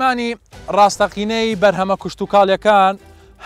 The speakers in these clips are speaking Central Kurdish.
مانی ڕاستەقینەی بەرهەمە کوشتتوکالەکان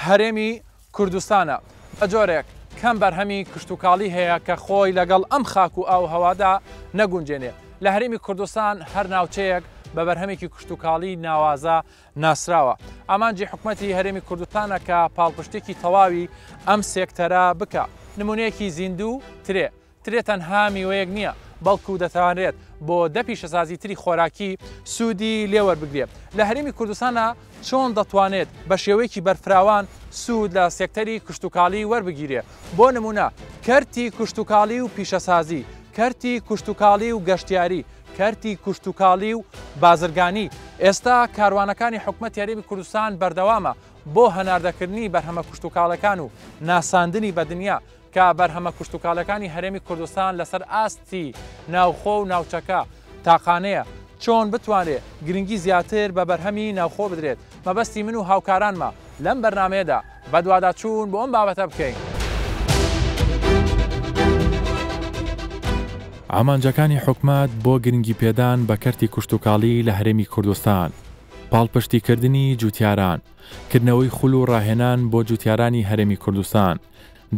هەرێمی کوردستانە بە جۆرێک کەم بەرهەمی کشتتوکالی هەیە کە خۆی لەگەڵ ئەم خاک و ئاو هەوادا نەگونجێنێ لە هەرمی کوردستان هەر ناوچەیەک بە بەرهەمێکی کشتتوکالی ناوازە ناسراوە ئامانجی حکوومەتتی هەرێمی کوردستانە کە پاڵپشتێکی تەواوی ئەم سێکتەرە بکە نمونەیەکی زیندوو ترێ ترێتەن هامی وەیەک نییە بەڵکو دەتوانێت بۆ دەپیشەسازی تری خۆراکی سوودی لێوەربگرێت لە هەرمی کوردستانە چۆن دەتوانێت بە شێوەیەکی بەرفراوان سوود لە سێکتەری کوشتتوکالی وەربگیرێ بۆ نمونە کەرتی کوشتتوکالی و پیشەسازی کەرتی کوشتتوکالی و گەشتیاری کەرتی کوشتتوکالی و بازرگانی ئێستا کاروانەکانی حکومەت یاریبی کوردستان بەردەوامە بۆ هەناردەکردنی بەرهەمە کوشتتوکالەکان و ناساندنی بە دنیا کە بەرهەمە کوشتتوکالەکانی هەرێمی کوردستان لەسەر ئاستی ناوخۆ و ناوچەکە تاقانەیە چۆن بتوانێت گرنگی زیاتر بە بەرهەمی ناوخۆ بدرێت مەبەستی من و هاوکارانمە لەم بەرنمەیەدا بەدوادا چوون بۆ ئەم بابەتە بکەین. ئامانجەکانی حکومات بۆ گرنگی پێدان بە کەرتی کوشتتوکاڵی لە هەرێمی کوردستان پاڵپشتیکردنی جوتیاران کردنەوەی خول و ڕاهێنان بۆ جوتیارانی هەرێمی کوردستان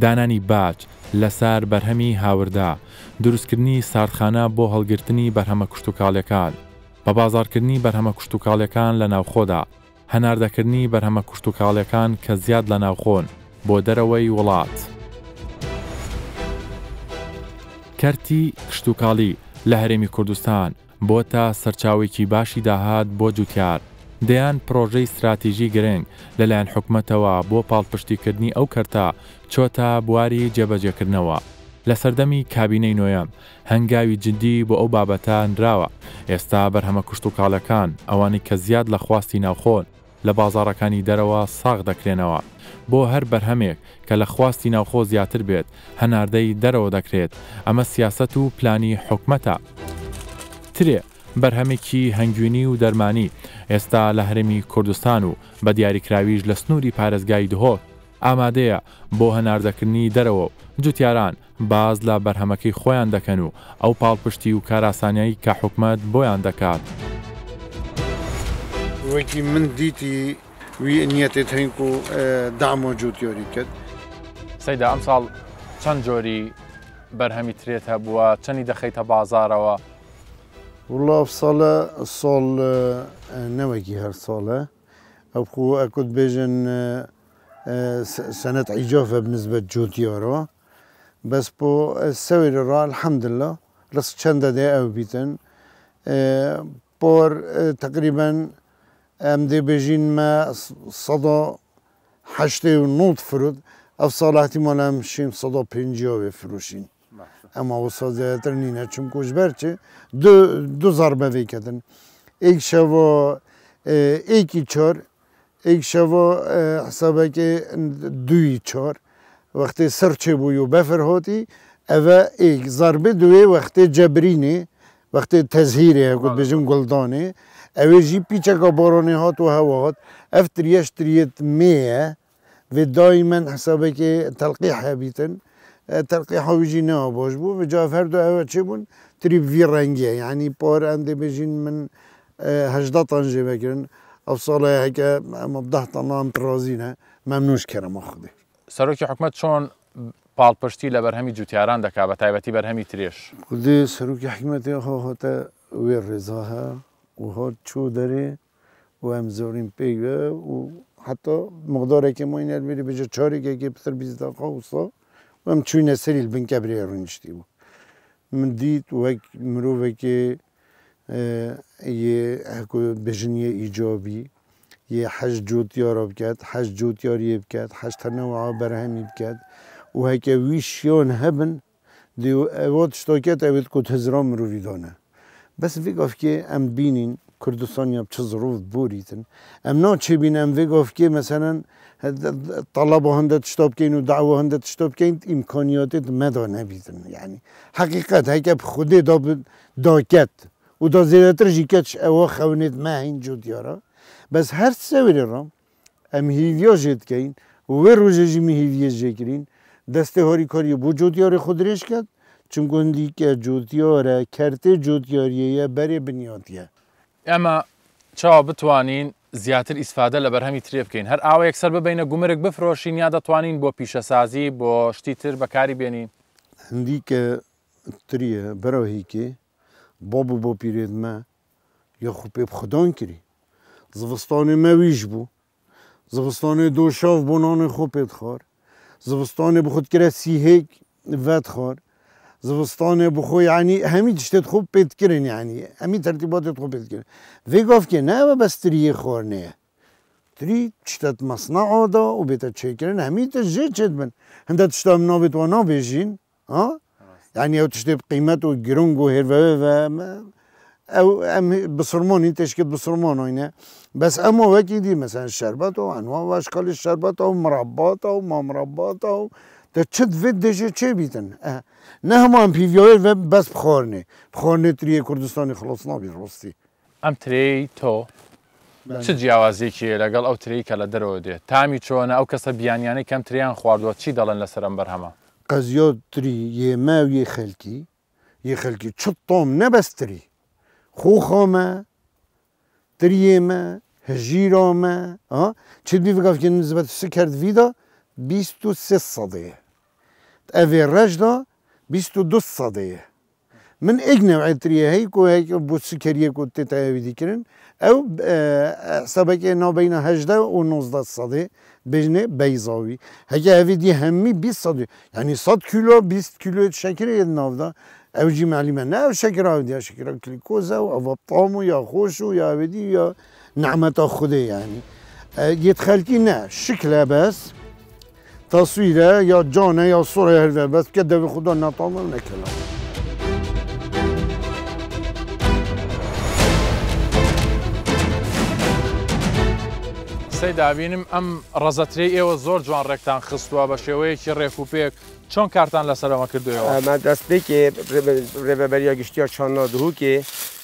دانانی باج لەسەر بەرهەمی هاوردا دروستکردنی ساردخانە بۆ هەڵگرتنی بەرهەمە کوشتتوکاڵەکان بە بازارکردنی بەرهەمە کوشتتوکاڵەکان لە ناوخۆدا هەناردەکردنی بەرهەمە کوشتتوکاڵەکان کە زیاد لە ناوخۆن بۆ دەرەوەی وڵات کەرتی کشتتوکاڵی لە هەرێمی کوردستان بۆ تا سەرچاوێکی باشی داهات بۆ جوتیار دەیان پرۆژەی استراتیژی گرنگ لەلایەن حکومەتەوە بۆ پاڵپشتیکردنی ئەو کەرتا چۆتە بواری جێبەجێکردنەوە لە سەردەمی کابینەی نوۆیان هەنگاوی جدی بۆ ئەو بابەتان راوە ئێستا بەرهەمە کوشت و کاڵەکان ئەوانی کە زیاد لە خواستی ناوخۆن لە بازارەکانی دەرەوە ساغ دەکرێنەوە بۆ هەر بەرهەمێک کە لە خواستی ناوخۆ زیاتر بێت هەناردەی دەرەوە دەکرێت ئەمە سیاست و پلانی حکومەتە ترێ بەرهەمێکی هەنگوینی و دەرمانی ئێستا لە هەرمی کوردستان و بە دیاریکراویش لە سنووری پارێزگای دهۆک ئامادەیە بۆ هەناردەکردنی دەرەوە جوتیاران باز لە بەرهەمەکەی خۆیان دەکەن و ئەو پاڵپشتی و کاراسانایی کە حکومت بۆیان دەکات. وەکی من دیتی وی نیەتێت هەنگ و دامۆ جوتیۆری کرد. سەیدا ئەم ساڵ چەند جۆری بەرهەمی ترێت هەبووە چەندی دەخەیتە بازارەوە. وڵاو ساڵە ساڵ نەوەکی هەر ساڵە ئەو خو ئەکوت بێژن سنة عجافة بالنسبة جوتيارا بس بو السوير را الحمد لله رس چند ده او بیتن بور تقریبا ام دی بجین ما صدا هشته و نوت فرود اف سال احتمال هم شیم صدا پنجی ها بفروشین اما او سازیتر نینه چون کش برچه دو, دو ضربه بکدن ایک شوا ایکی چار یک شوا حسابه که دوی چار وقتی سرچه بویو و بفر هاتی ایک ضربه دوی وقتی جبرینه وقتی تزهیره کد بله. بجم گلدانه اوه جی که بارانه هات و هوا هات افتریش تریت میه و دایما حسابه که تلقیح بیتن تلقیح هاویجی نه باش بو و جا فردو اوه چه بون تریب وی رنگیه یعنی پار انده بجین من هجده تانجه بکرن افساله هکه ده تا نام ترازینه ممنوش کردم خودی سروکی حکمت چون پاڵپشتی لە بەرهەمی جوتیاران و بە تایبەتی بەرهەمی ترێش خودی سروکی حکمەتی هۆتە وێ ڕێزاها و هۆت چوو دەرێ و ئەم زۆرین پێیە و حتا مقدارێکی مۆینەر چاری که چارێکێکی پتر بیزداقا وستا و ئەم چوینە سریل بنکە برێ ڕنجشتی بود من دیت وەک که یه بجنی ایجابی یه حج جوت یارا بکد حج جوت یاری بکد حج تنوعا برهمی بکد و هکه ویشیان هبن دیو اواد شتاکت اوید کوت هزرام رو ویدانه بس وی که ام بینین کردستان یا چه ظروف بوریتن ام نا چه بین ام وی که مثلا طلب هنده تشتاب کن و دعوه هنده تشتاب کن امکانیاتت مدا نبیدن یعنی حقیقت هکه خود دا داکت و دا زیاترژی کەچ ئەوە خەونێت ماین جو دیارە بەس هەر سەوری ڕم ئەم هیڤۆژێ دکەین وێ ڕۆژێژی میهیڤە ژێگرین دەستێ هۆری کۆری بۆ جو دیارێ خۆ درێژ کرد چون گوندیکە جوتیۆرە کەرتێ جوتیۆریەیە بەرێ بنیۆتیە ئەمە چاوە بتوانین زیاتر ئیسفادە لە بەرهەمی ترێ بکەین هەر ئاوا یەکسەر ببینە گومرک بفرۆشین یا دەتوانین بۆ پیشەسازی بۆ شتی تر بەکاری بێنین هەندیکە تریە بەرەوەهیکێ بابو با پیرید ما یا خوب پیب خدان کری زوستان مویش بو زوستان دوشاف بنان خوب پید خار زوستان بخود کره سیهک ود خار زوستان بخو یعنی همی تشتت خوب پید کرن یعنی همی ترتیباتت خوب پید کرن وی گفت که نه بس تریه خور نه تری چتت مصنع آده و بیتا چه کرن همی تشجه چه بن هنده تشتا منابت و نابیشین ها یعنی ئەو تشتێ قیمەت و گرنگ و هێرەوە ئەو ئەم بسرمۆنی تشکێت بسرمۆنۆینە بەس ئەم وەکی دی مەسەن شەربەت و ئەنوا واشکەلی شەربەت و مراباتە و مامراباتە و دە چت ێت دەژێت چێ بیتن نە هەمان پیڤۆێ بەس بخۆرنێ بخۆرنێ تریە کوردستانی خلۆسنابی ڕۆستی ئەم تری تۆ چ جیاوازێکی لەگەڵ ئەو تری کە لە دەرەوە دێت تامی چۆنە ئەو کەسە بیانیانی کەم تریان خواردوە چی دەڵێن لەسەرم بەرهەمە قزیوتری یما وی خلکی، یا خالتی تشطوم نبستری خوخوما تریما هجیروما ها چه بی بگفت که کرد ویدا بیست و سه صده اوی دا بیست و دو من ایک نوع تریه هی که هی که بود سکریه که تتایوی دیکرن او سبک نابین هجده و نوزده صده بجنه بیزاوی هگه اوی دی همی بیست صده یعنی صد کیلو بیست کیلو شکر ید نافده او جی معلمه نه او شکر او دی شکر گلیکوزه و او طامو یا خوشو یا او دی یا نعمت خوده یعنی یتخلکی نه شکله بس تصویره یا جانه یا سوره هر بس که دوی خدا نطامل نکلم قسەی دابینم ام ڕزەتری ئێوە زور جوان ڕێکتان باشه بە چون کارتن چون کارتان ریبه بریا گشتی که چان گشتیا که که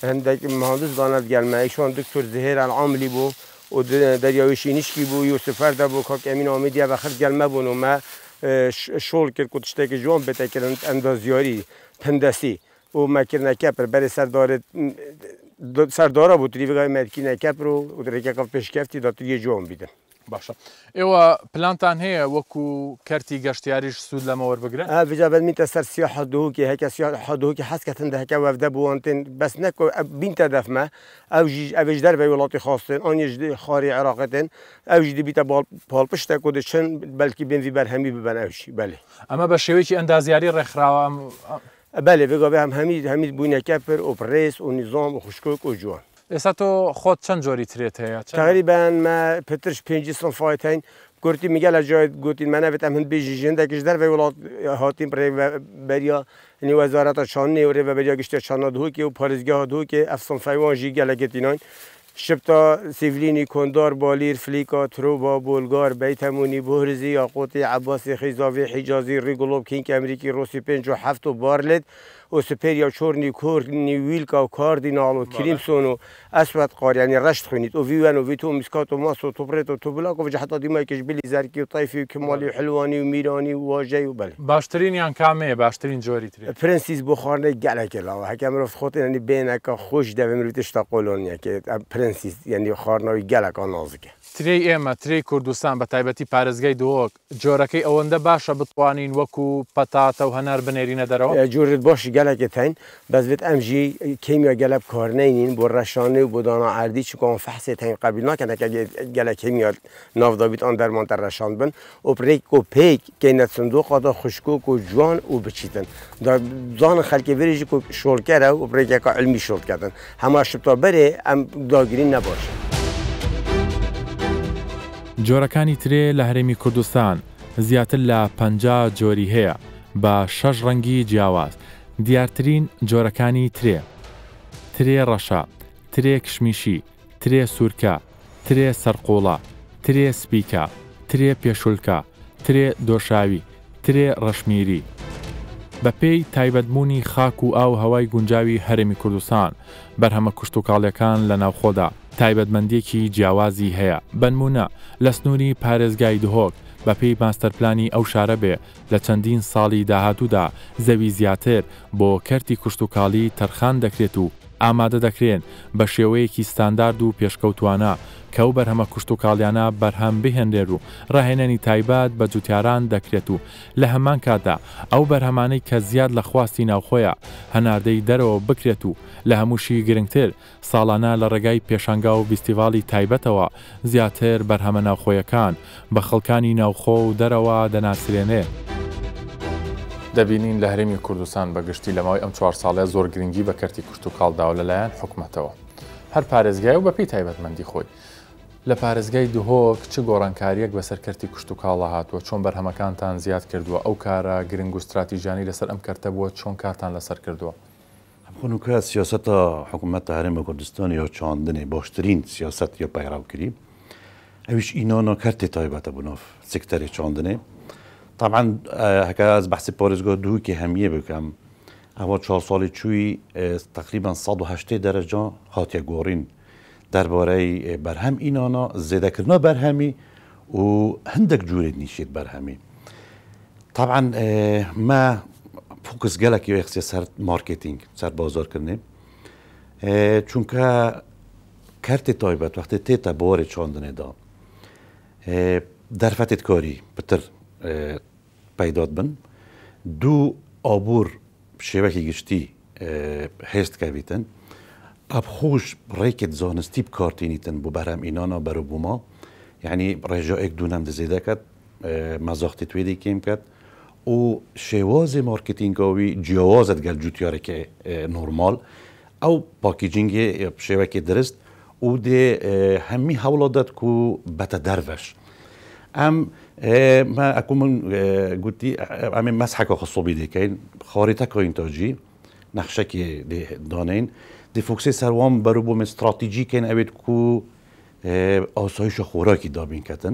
هەندێک مهندس داند گلمه ایشان دکتر زهر العاملی بو، و دەریاویشی نیشکی بوو یوسفەر بو کاک امین امین بە خەر گەلمە بوون و شول کرد کوشته که جوان کرد اندازیاری تندسی و مەکردنەکە پر سر داره. سردارا بود تریفگای مدکی نکپ رو آه، و درکه کف پشکفتی دا تری جوان بیدن باشە ئێوە پلانتان هەیە وەکو کەرتی سیاح دو لەمەوە بگرن بجابێت میتە سەر سی حدوکی هەکە سی حدوکی حەسکەتن دەهەکە وەفدە بوونتن بەس نەکو آه، او جی ئەو ئەوێژ دەربەی وڵاتی خواستن ئەنیش خاری عراقتن او جی بال, عراقەتن ئەوژ دیبیتە پاڵپشتە و دچن بەلکی بنزی بەرهەمی ببەن بله اما ئەمە بە اندازیاری رخ ڕێکخراوە بله وگاه به هم همید همید بوینه کپر و پرس و نظام و خوشکوک و جوان ایسا تو خود چند جاری تریت هیا؟ تقریبا ما پترش پینجی سن فایت هین گرتی میگه لجای گوتین من هم امن بیجی جنده کش در ویولات هاتیم پر بریا یعنی وزارت چانه و بریا گشتی چانه دو که و پارزگاه دو که افسان فیوان جی گلگتینان شبتا سیولینی کندار بالیر فلیکا تروبا بولگار بیتمونی بهرزی آقوتی عباس خیزاوی حجازی ریگلوب کینک امریکی روسی پنج و هفت و بارلت سپری یا چورنی کور ویل و کاردینال و کریمسون و اسود قار یعنی رشت خونید او ویون و ویتو مسکات و ماس و توبرت و توبلاک و حتی دیما کش بلی زرکی و طایفی و کمالی و حلوانی و میرانی و واجی و بل. باشترین یان کامه باشترین جوری تری پرنسیز بخارنه گلک لا حکم رفت خود یعنی بینکا خوش دویم روتش تا قولون یکی پرنسیز یعنی خارنوی نازکه تری ئێمە تری کوردستان بە تایبەتی پارێزگای دۆک جۆرەکەی ئەوەندە باشە بتوانین وەکو پەتاتە و هەنار بنێرینە دەرەوە جورت بۆشی گەلەکەتین ام ئەمژی کیمیا گەلب کارنینین بۆ رشانه و بۆ چون چکۆن فەحسێ تین قبل ناکەنەکە گەلە کیمیا ناودابیت ئەن در ڕەشان بن و پرێک پیک پێک کەینە خدا خوشکو کو جوان و بچیتن دان خەلکی بریژی شۆلکەرە و پرێکێکە علمی شۆلکەدن هەما شتا بەرێ ئەم داگیرین نباشه. جۆرەکانی ترێ لە هەرێمی کوردستان زیاتر لە پ جۆری هەیە بە شەش ڕەنگی جیاواز دیارترین جۆرەکانی ترێ ترێ ڕەشە ترێ کشمیشی ترێ سوورکە ترێ سەرقۆڵە ترێ سپیکە ترێ پێشولکە ترێ دۆشاوی ترێ ڕەشمیری بەپێی تایبەتبوونی خاک و ئاو هەوای گونجاوی هەرمی کوردستان بەرهەمە کوشت و کاڵیەکان لە ناوخۆدا تایبەتمەندێکی جیاوازی هەیە بنمونە لە سنووری پارێزگای دهۆک بەپی ماستەرپلانی ئەو شارە بێ لە چەندین ساڵی داهاتوودا زەوی زیاتر بۆ کەرتی کوشتتوکاڵی تەرخان دەکرێت و ئامادە دەکرێن بە شێوەیەکی ستاندارد و پێشکەوتوانە کەو بەرهەمە کوشت و کاڵیانە بەرهەم بهێنرێر و ڕاهێنانی تایبات بە جوتیاران دەکرێت و لە هەمان کادا ئەو بەرهەمانەی کە زیاد لە خواستی ناوخۆیە هەناردەی دەرەوە بکرێت و لە هەمووشی گرنگتر ساڵانە لە ڕێگای پێشنگا و فستیڤالی تایبەتەوە زیاتر بەرهەمە ناوخۆیەکان بە خەڵکانی ناوخۆ و دەرەوە دەناسرێنێ. دەبینین لە هەرمی کوردستان بەگشتی لەماوەی ئەم چوار ساڵێ زۆر گرنگی بە کەرتی کوشت و کاڵداو لەلایەن حکوومەتەوە. هەر پارێزگای و بەپی تایبەتمەندی خۆی لە پارێزگای دهۆک چ گۆڕانکاریەک بەسەر کردی کوشت و کاڵە هاتووە چۆن بەرهەمەکانتان زیاد کردووە ئەو کارە گرنگ و استراتیژانی لەسەر ئەم کەرتە بووە چۆن کارتان لەسەر کردووە خونوکە سیاسەتە حکوومەت هەرێمە کوردستانی یا چاندنی باشترین سیاست یا پەیراوکری ئەوش ئینۆ کەرتی تایبەتە بنۆف سکتەری چاندنێ طبعا هەکە از بەحسی پارێزگۆ دووکی هەمیە بکەم ئەوە چه ساڵی چووی تقریبان 1970 دەرەجا هاتیە گۆڕین درباره برهم این آنها زده کردن برهمی و هندک جوری نیشید برهمی طبعا ما فوکس گلک یو سر مارکتینگ، سر بازار بازار چونکه که کارتی وقتی وقت تیتا چند چاندنه دا درفتت کاری بتر پیدا بن دو آبور شبکی گشتی هست که بیتن اب استیپ ڕێکت زانستی بکارتێنیتن بۆ بەرەمئینانە برو بوما یعنی ڕێژەیەک دوونم دزێ دەکات مەزاختی توێ دەکەیم کرد و شێوازی مارکتینگەوی گل گەل که نورمال پاکیجینگ شوه که درست و همی هەممی داد کو بتا دروش ام ما اکو من گوتی امی مسحکا خصوبی دەکەین خۆریتە که دانین. دیفۆکسی سەروان بەرو بۆ استراتیژیکەن ئەوێت کو ئاسایشە خۆراکی دابینکەتن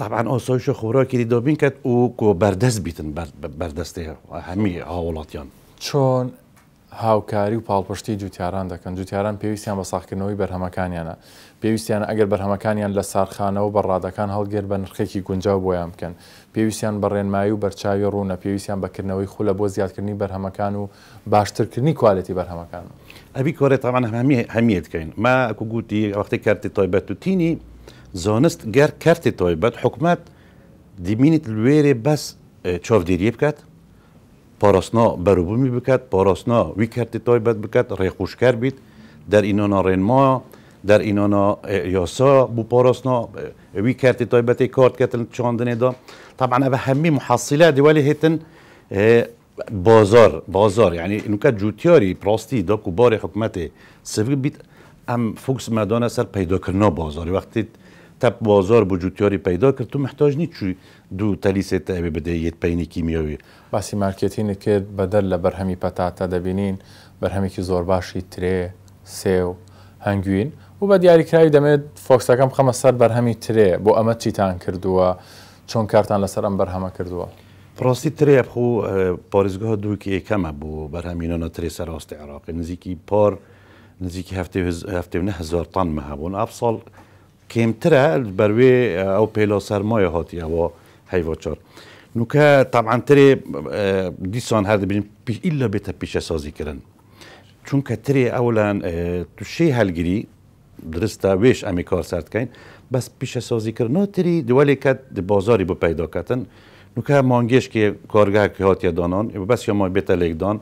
طبعاان ئاسایشە خۆراکی دابینکەت و کۆ بەردەست بیتن بەردەستی هەمی هاوڵاتیان چۆن هاوکاری و پاڵپشتی جوتیاران دەکەن جوتیاران پێویستیان بە ساختکردنەوەی بەرهەمەکانیانە پێویستیان ئەگەر بەرهەمەکانیان لە سارخانەوە بەڕادەکان هەڵگەر بە نرخێکی گونجاو بۆیان بکەن پێویستیان بە ڕێنمایی و بەرچاوی ڕوونە پێویستیان بەکردنەوەی خولە بۆ زیادکردنی بەرهەمەکان و باشترکردنی کوالەتی بەرهەمەکان. ابي ئەوی طبعا تاوان هەمیت كاين ما اكو گوتی وەختی کارتی طيبات و تینی زانست گەر کارتی تایبەت حکوومەت دیمینیت لێرێ بەس چاودێریە بکات پاراستنا بروبومي بکات پاراسنا وی کارتی تایبەت بکات ڕێخوشکار بیت در رين ما در اینانا یاسا بوو پاراسنا وی کارتی كارت كاتل کردن چاندنێدا طبعا ئەە هەممی مححصلە دیوالی هێتن بازار بازار یعنی اینکه جوتیاری پراستی دا کبار حکومت سفیل بیت ام فوکس مدان سر پیدا کردن بازار وقتی تب بازار با جوتیاری پیدا کرد تو محتاج نیست چوی دو تلیس به بده یه پینی کیمیایی باسی مارکتینگ که بدل بر همی پتاتا دبینین بر همی که زور باشی تره سیو هنگوین و بە فوکس دەمێت خمسر بر همی بەرهەمی ترێ امت چی تان کردووە چون کارتان لەسەر بر همه کردو پراستی تری خو پارێزگاه دووکی ئەکەمە بۆ بەرهەمینەوە تری سەرااستی عراقی نزیکی پار نزیکی هەفتێ هزار تان مە هەبوون ئەفساڵ کێمترە بەروێ ئەو پێلا سەرمایە هاتیەوە هەیڤچار. نوکە تاعاترێ دیسان هەردەبین ئللا بێتە پیشە سازیکردن. چونکە ترێ ئەولان توشەی هەلگیری درستە وێش ئەمی کار سردکەین بەس پیشە سازیکردن تری دووەلێکەت بازاری بۆ پیداکەتن. نکه مانگیش که کارگاه که هاتی دانان و بس یا مای بتلیگ دان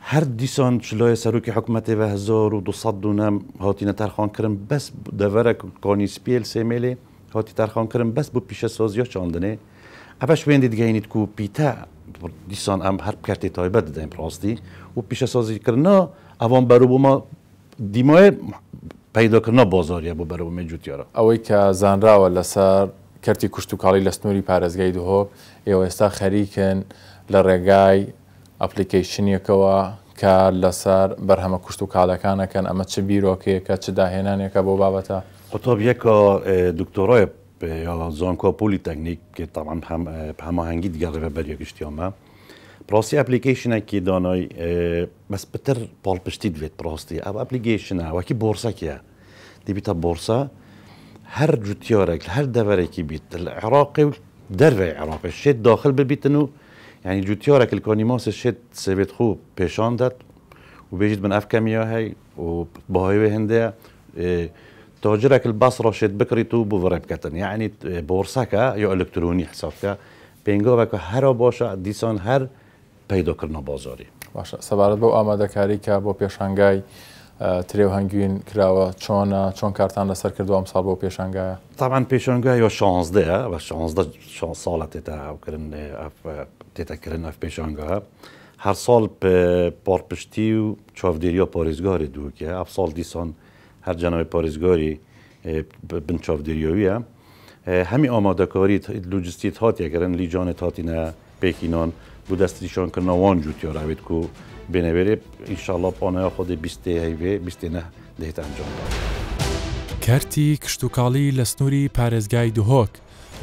هر دیسان چلای سرو که حکمت و هزار و دو صد دونم هاتی نترخان کرن بس دوره که کانی سپیل سیمیلی هاتی ترخان بس بو پیش سازی ها چاندنه اوش بین دیدگه اینید که پیتا دیسان هم هر پکرتی تایبه دیده این پراستی و پیش سازی کرنا اوان برو ما دیمای پیدا کرنا بازاری بو برو بو مجود اوی که زن لسر کەرتی کوشتتوکڵی لە سنووری پارێزگای دهۆ ئێوە ئێستا خەریکن لە ڕێگای ئەپلیکیشنیەکەوە کار لەسەر بەرهەمە کوشت و کاڵەکانەکەن ئەمە چ بیرۆکەیەکە چ داهێنانێکە بۆ بابەتە قوتۆب یەکە دکتۆڕۆی زۆنکۆ پۆلی تەکنیک تاوان هەماهەنگی دیگەڕێبە بەریەکشتیۆمە پرۆسی ئەپلیکیشنێکی دانۆی بەس بتر پاڵپشتی دوێت پرۆستی ئەو ئەپلیکیشنە وەکی بۆرسەکیە دیبیتە بۆرسە هر جوتيارك هر دفرك بيت العراقي درب عراقي شد داخل بالبيت انه يعني جوتيارك الكوني ماس شد سبت خو بيشان دات وبيجيت من اف كاميا هاي وبهاي هندية اه تاجرك البصره شد بكري تو بوفرب كتن يعني بورسكا يو الكتروني حسابك بينغوك هر باشا ديسان هر پیدا کردن بازاری باشه سبارت با آمده کاری که با پیشنگای ترێوهنگوین کراوا چون چون کارتان لەسەر کردو سال با بۆ پێشنگایە تامان یا شانزدەیە ده شانزدە سال تێتە ئەوکردن تێتەکردن ئەف هر سال ساڵ پارپشتی و پاریزگاری دو که اف سال دیسان هر جەنەوەی پاریزگاری بن چاودێریەویە هەمی ئامادەکاری لوجستیت هاتیەگەرن پیکینان که پێکینان بوو دەستیشانکردنەوەوان روید کو. بینەوێرێ ئینشاءله پانەیە خۆدی بیستێ هەیوێ بیستێنە دەیت ئەنجام. کارتی کشتتوکاڵی لە سنووری پارێزگای دوهۆک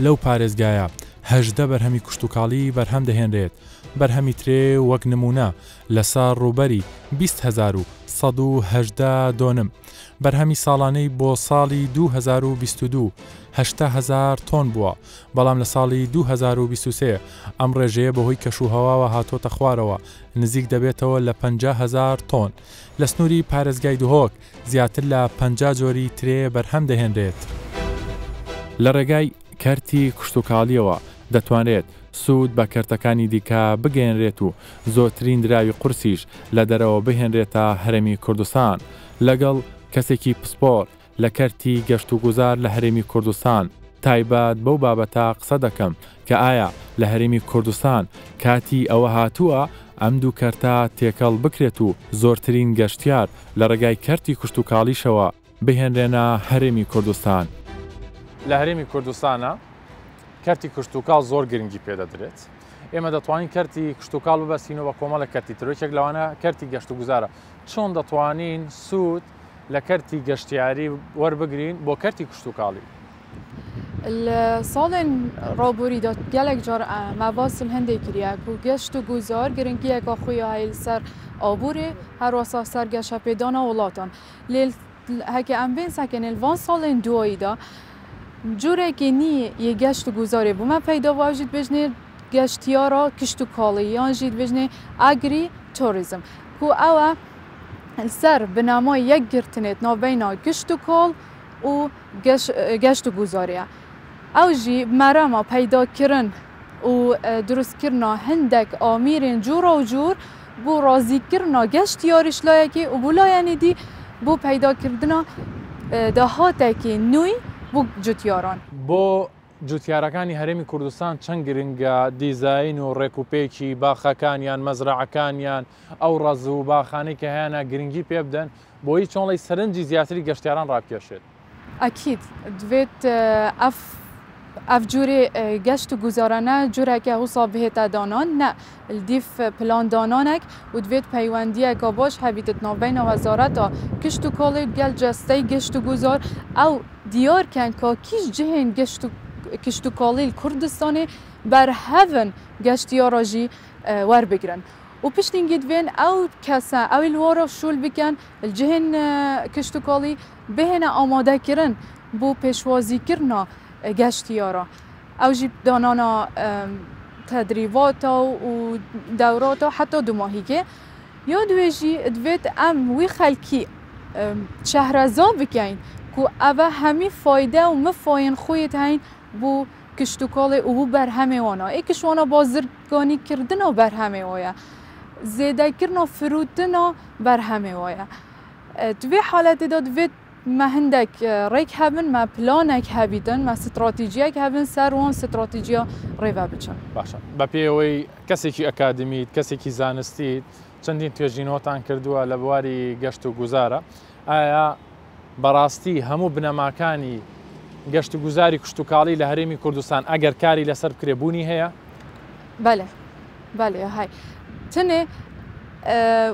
لەو پارێزگایە هەژدە بەرهەمی کشتتوکاڵی بەرهەم دەهێنرێت بەرهەمی ترێ وەک نمونە لە سا ڕوبەری 20 دونم بەرهەمی ساڵانەی بۆ ساڵی 2022هزار تۆن بووە بەڵام لە ساڵی 2023 ئەم ڕێژەیە بەهۆی کەشوهواوە هاتۆتە خوارەوە نزیک دەبێتەوە لە 500هزار تۆن لە سنووری پارێزگای دهۆک زیاتر لە 50 جۆری ترێ بەرهەم دەهێنرێت لە ڕێگای کەرتی کشتتوکالیەوە دەتوانێت سوود بە کەرتەکانی دیکە بگەێنرێت و زۆترین دراوی قورسیش لە دەرەوە بهێنرێتە هەرمی کوردستان لەگەڵ کەسێکی پسپۆر لە کەرتی گەشت و گوزار لە هەرێمی کوردستان تایبەت بەو بابەتە قسە دەکەم کە ئایا لە هەرێمی کوردستان کاتی ئەوە هاتووە ئەم دوو کەرتا تێکەڵ بکرێت و زۆرترین گەشتیار لە ڕێگای کەرتی کوشت و کاڵیشەوە بهێنرێنە هەرێمی کوردستان لە هەرێمی کوردستانە کەرتی کوشتتوکال زۆر گرنگی پێدەدرێت ئێمە دەتوانین کەرتی کوشتتوکال بەسینەوە کۆمەڵە کەرتی ترۆچێک لەوانە کەرتی گەشت و گوزارە چۆن دەتوانین سوود لە کەرتی گەشتیاری وەربگرین بۆ کەرتی کشتتوکاڵی. لە ساڵێن ڕۆبوریدا گەلێک جار مەباسم هەندێک کریەک و گەشت و گوزار گرنگیەکە خۆیهیل سەر ئابووری هەروەسا سەرگەشە پێدانە وڵاتان هەکە ئەم بین ساکەنێلوان ساڵێن دواییدا جوورێکی نییە یەگەشت و گوزارێ بوومە پەیداواژیت بژنێ گەشتیارە کشت و کاڵی یانژیت بژنێ ئاگری تۆریزم و ئەوە سر بنامای یک گرتنیت بینا گشت و کل و گشت و گزاریه او جی مراما پیدا کرن و درست کرنا هندک آمیرین جور و جور بو رازی کرنا گشت یارش لایکی و بو لاینی دی بو پیدا کردنا دهاتکی نوی بو جوتیاران بو جوتیارەکانی هەرێمی کوردستان چەند گرنگە دیزین و ڕێکوپێکی باخەکانیان مەزرعەکانیان ئەو ڕز و باخانەی کە هیانە گرنگی پێ بدەن بۆی چۆنڵی سەرنجی زیاتری گەشتیاران ڕاکێشێت. ئەکییت دوێت ئەف ئەف جوورێ گەشت و گوزارانە جوورێکە هوسا بهێتە دانان نە دیف پلاندانانێک و دوێت پەیوەندیەکە بۆش هەبیت نۆبینە وەزارەتە کشت و کۆڵی گەل جەستەی گەشت و گوزار ئەو دیارکەن کا کیش جهێن گەشت و کشتوکالی کردستانی بر هفن گشتی ور بگرن و پشتینگید بین او کسا او الوارا شول بکن الجهن کشتوکالی بهن آماده کرن بو پیشوازی کرنا گشتیارا او جیب دانانا تدریبات و دورات حتی دو ماهی که یا دویجی ام وی خلکی شهرزا بکن که او همه فایده و مفاین خویت هین بوو کشتتوکڵێ و بوو بەرهەمێوانە ئێکشوانە بازرگانی کردن و بەرهەمێوەیە زێدەکردن و فروتن و بەرهەمێوەیە دوێ حالەتێدا دوێت مە هەندێک ڕێک هەبن مە پلانێک هەبیدن مە ستراتیژیەک هەبن سەروان ستراتیژیا ڕێوە بچن باشە بە پێەوەی کەسێکی ئەکادمیت کەسێکی زانستیت چەندین توێژینەوەتان کردووە لە بواری گەشت و گوزارە ئایا بەڕاستی هەموو بنەماکانی گەشت گوزاری کشتتوکاڵی لە هەرێمی کوردستان ئەگەر کاری لەسەر کرێبوونی هەیە؟ بەێ بەێ های تنێ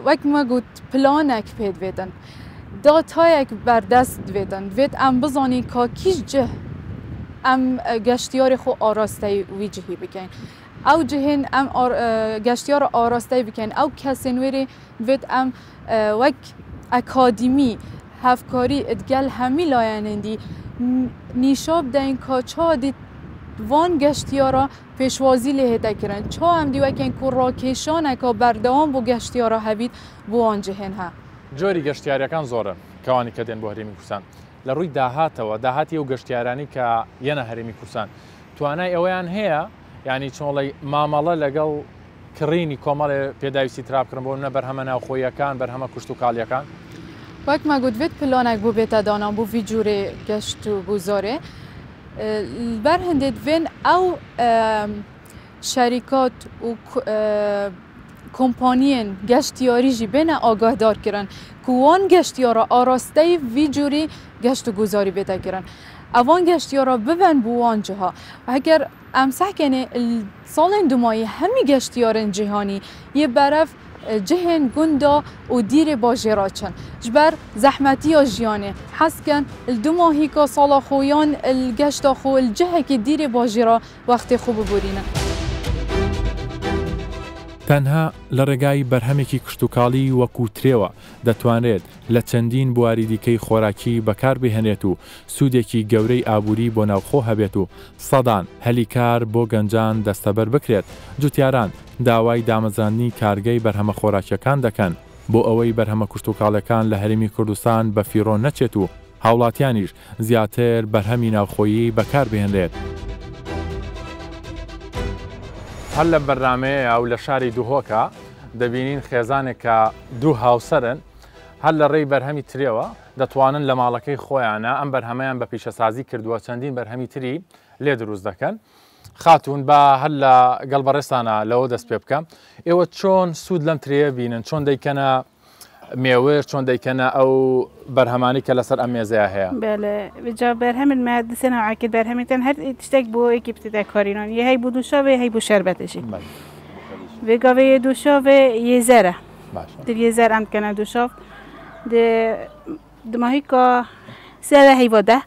وەک مەگووت پلانێک پێت بێتن. داتایەک بەردەست دوێتن دوێت ئەم بزانی کا کیش جه ئەم گەشتیاری خۆ ئاراستەی ویجهی بکەین. ئەو جهێن ئەم گەشتیارە ئاراستەی بکەین ئەو کەسێنوێری دوێت ئەم وەک ئەکادیمی هەفکاری ئەدگەل هەمی لایەنندی نیشاب دەین کاچا دیت وان گەشتیارە پێشوازی لێ هێدەکردن چا ئەم دیوەکەن کو ڕاکێشانەکە بەردەوام بۆ گەشتیارە هەبیت بۆ ئەنجهێن هە جۆری گەشتیاریەکان زۆرە کەوانی کە دێن بۆ هەرێمی کوردستان لە ڕووی داهاتەوە داهاتی و گەشتیارانی کە یەنە هەرێمی کوردستان توانای ئەوەیان هەیە ینی چۆڵی مامەڵە لەگەڵ کڕینی کۆمەڵێ پێداویستی تراپکردن بۆ نە بەرهەمە ناوخۆیەکان بەرهەمە کوشت و کاڵیەکان وقت ما گوت ویت پلانک بو بیتا دانان بو وی گشت و گزاره بر هندید وین او شریکات و کمپانیین گشتیاری جی بین آگاه دار کرن کوان گشتیارا آراسته وی جوری گشت و گزاری بیتا کرن اوان گشتیارا ببن بوان جها و اگر امسح کنه سال دومایی همی گشتیارن جهانی یه برف جهن گوندو و دیر باجیراچن جبر زحمتی و جیانه حس کن الدمو هیکا سالا خویان الگشت خو الجهه که دیر باجیرا وقت خوب بورینه تەنها لە ڕێگای بەرهەمێکی کشتتوکاڵی وەکو ترێوە دەتوانێت لە چەندین بواری دیکەی خۆراکی بەکار بهێنێت و سوودێکی گەورەی ئابووری بۆ ناوخۆ هەبێت و سەدان هەلیکار بۆ گەنجان دەستەبەر بکرێت جوتیاران داوای دامەزانی کارگەی بەرهەمە خۆراکیەکان دەکەن بۆ ئەوەی بەرهەمە کشتتوکاڵەکان لە هەرمی کوردستان بە فیرۆ نەچێت و هاوڵاتیانیش زیاتر بەرهەمی ناوخۆیی بەکار بهێنرێت. هەر لە بەرنمەیە ئەو لە شاری دووهۆکە دەبینین خێزانێک کە دوو هاوسەرن هەر لە ڕێی بەرهەمی ترەوە دەتوانن لە ماڵەکەی خۆیانە ئەم بەرهەمەیان بە پیشەسازی کردووە چەندین بەرهەمی تری لێ دروست دەکەن. خاتون بە هەر لە گەڵبەڕێستانە لەوە دەست پێ بکەم ئێوە چۆن سوود لەم ترەیە بینن چۆن دەیکەنە میوه چون دیکنه او برهمانی که لسر امیزه ها هست؟ بله، جا برهم مهدسه نو عاکد برهمین تن هر تشتک بو اکیبتی ده کارینان یه هی بو و یه های بو شربتشی بله. و گاوه یه و یه زره در یه زر اند کنه دوشا ده دماهی که سر هی وده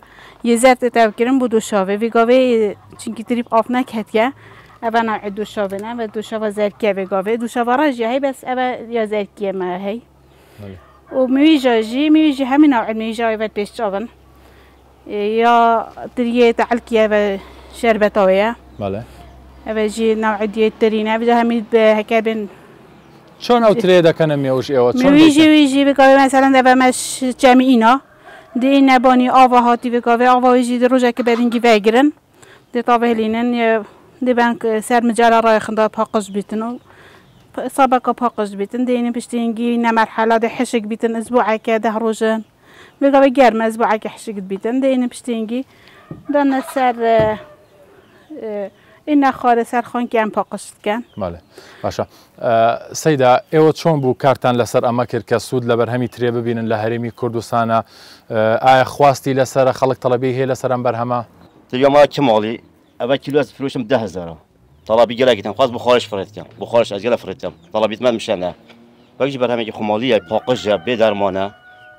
یه زر تا کرن بو و چون که تریب آف نکت که اوه دوشا و نه و دوشا و زرکیه گاوه دوشا و بس یا زرکیه وميجاجي ميجي همي نوع ميجا يبت بيش جابن يا تريه تعلك يا شربتاوية بله أبجي نوع دي ترينا بجا همي هكا بين چون او تريه ده کنم یوش ایوا چون ویجی ویجی بگاوی مثلا ده مش جمعی اینا ده این نبانی آوا هاتی بگاوی آوا ویجی ده روژه که بدنگی وگرن ده تاوه لینن ده بانک سر مجال رای خنده پاقش بیتن سبق بهقش بيتن ديني بشتين جينا مرحلة دي حشك بيتن أسبوع كده هروجن بقى بجار ما أسبوع كده حشك بيتن ديني بشتين جي دنا سر آه، إن خاره سر خون كان بهقش كان ماله باشا آه، سيدا ئێوە چۆن بوو کارتان لەسەر ئەمە کرد کە سوود لە بەرهەمی ترێ ببینن لە هەرێمی کوردستانە ئایا آه، خواستی لەسرە خەڵک تەلەبی هەیە لەسەر ئەم بەرهەمە تریۆما چ ماڵی ئەوە کیلۆ فرۆشم دههزارەوە طلبی گله گیتم خواست بخارش فرد کنم بخارش از گله فرد کنم طلبی تمام میشه نه وقتی بر همه خمالیه جاب به درمانه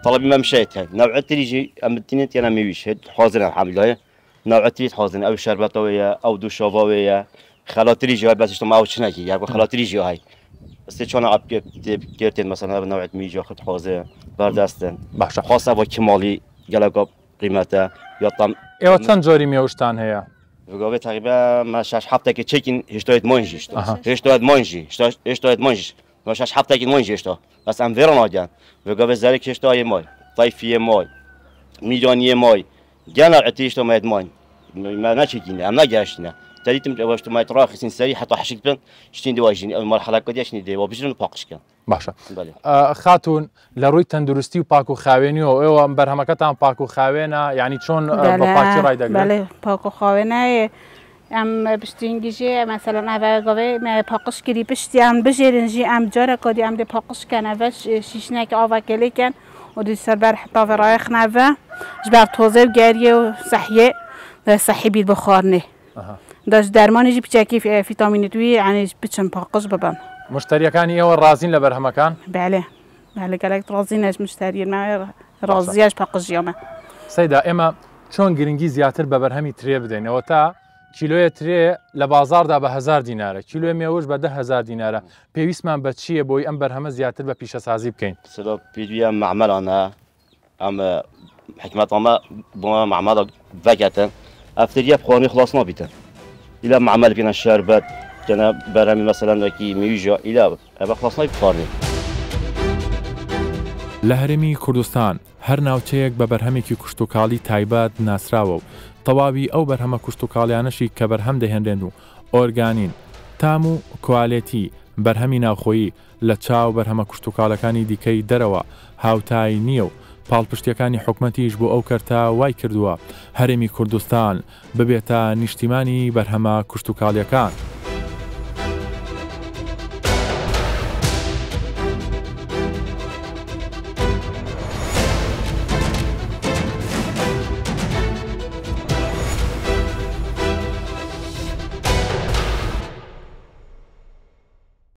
طلبي ما مشيت هاي نوع تريجي ام تیان انا هد حاضر الحمد لله نوع تریج حاضر او شربتويه او دوشاويه خلات های هاي تو ما اوش نگی یا خلات تريجي های است چون اب گرتن مثلا نوع ميجا خد حاضر بر دستن باشه خاصه با كمالي گلاگاب قیمته یا تم ايوه چند جاری میوشتن هيا و گوه تقریبا ما شش هفته که چکین هشتایت منجی شد هشتایت منجی هشتایت منجی ما شش هفته که منجی شد بس ام ورن آجان و گوه زره کشتای مای طایفی مای میدانی مای گنر اتیشتا ما اید مای ما نه چکینه ام تادي تم واش تما ترا سين سري حتى حشك بن شتي دي واجين المرحله كدي شني دي وبجن باقش كان باشا بله آه، خاتون لروي تندرستي وباكو خاويني او او ام برهمكتان باكو خاوينا يعني شلون باكي راي دغري بلي باكو خاوينا ام إيه، بشتینگیجی مثلا اول گاوه ما باقش گری بشتیان بجرنجی ام جارا کدی ام دی پاقش کنه و شیش نک آوا کلی کن و دی سر بر حتا و رایخ نوه جبر توزه و گریه و صحیه دەست دارمانێکی پچاکی فیتامینتوی عنێ يعني بچم پاقش ببن مشتریەکانی ئێوە ڕازین لە بەرهەمەکان بالێ لەگەلێک ڕازی نەش مشتری ناوێ ڕازیاش پاقژیامە سەیدا ئێمە چۆن گرنگی زیاتر بە بەرهەمی ترێ بدەینەوە تا کیلۆیە ترێ لە بازاردا بە هزار دینارە کیلوێ مێوەش بە دههزار دینارە پێویستمان بە چییە بۆی ئەم بەرهەمە زیاتر بە پیشەسازی بکەین پێویە معمەلانە ئەمە حکمەتەمە بۆ معمەڵە بەگەتە ئەفتریە بخۆنی خلاص نبیتە. إلى معمل فينا الشربات جنا برامج مثلا كي ميوجا إلى أبا خلاص ما يبقارني لە هەرمی کوردستان هەر ناوچەیەک بە بەرهەمێکی کوشتتوکالی تایبەت ناسراوە و تەواوی ئەو بەرهەمە کوشتتوکالیانەشی کە بەرهەم دەهێنرێن و ئۆرگانین تام و کوالەتی بەرهەمی ناوخۆیی لە چاو بەرهەمە کوشتتوکالەکانی دیکەی دەرەوە هاوتایی نییە و پاڵپشتیەکانی حکومەتیش بۆ ئەو کەرتا وای کردووە هەرێمی کوردستان ببێتە نیشتیمانی بەرهەمە کوشتتوکاڵیەکان.